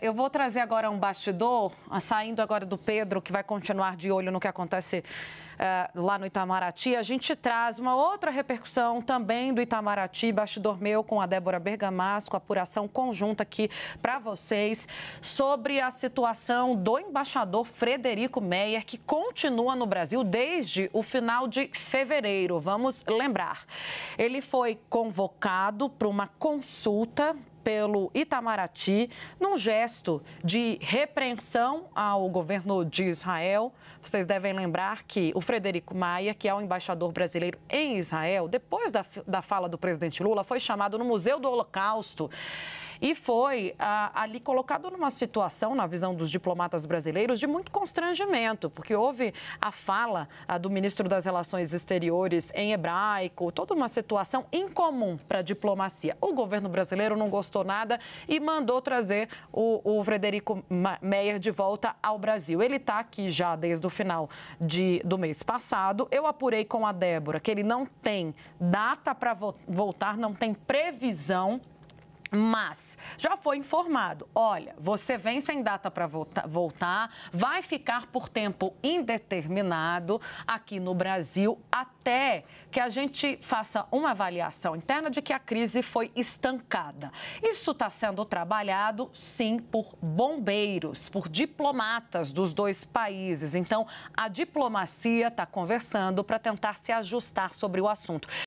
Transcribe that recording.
eu vou trazer agora um bastidor, ah, saindo agora do Pedro, que vai continuar de olho no que acontece é, lá no Itamaraty. A gente traz uma outra repercussão também do Itamaraty, bastidor meu com a Débora Bergamasco, apuração conjunta aqui para vocês sobre a situação do embaixador Frederico Meyer, que continua no Brasil desde o final de fevereiro. Vamos lembrar. Ele foi convocado para uma consulta pelo Itamaraty num gesto de repreensão ao governo de Israel. Vocês devem lembrar que o Frederico Maia, que é o embaixador brasileiro em Israel, depois da, da fala do presidente Lula, foi chamado no Museu do Holocausto e foi ah, ali colocado numa situação, na visão dos diplomatas brasileiros, de muito constrangimento, porque houve a fala ah, do ministro das Relações Exteriores em hebraico, toda uma situação incomum para a diplomacia. O governo brasileiro não gostou nada e mandou trazer o, o Frederico Meyer de volta ao Brasil. Ele está aqui já desde o final de, do mês passado. Eu apurei com a Débora que ele não tem data para voltar, não tem previsão mas já foi informado: olha, você vem sem data para voltar, vai ficar por tempo indeterminado aqui no Brasil até que a gente faça uma avaliação interna de que a crise foi estancada. Isso está sendo trabalhado, sim, por bombeiros, por diplomatas dos dois países. Então, a diplomacia está conversando para tentar se ajustar sobre o assunto.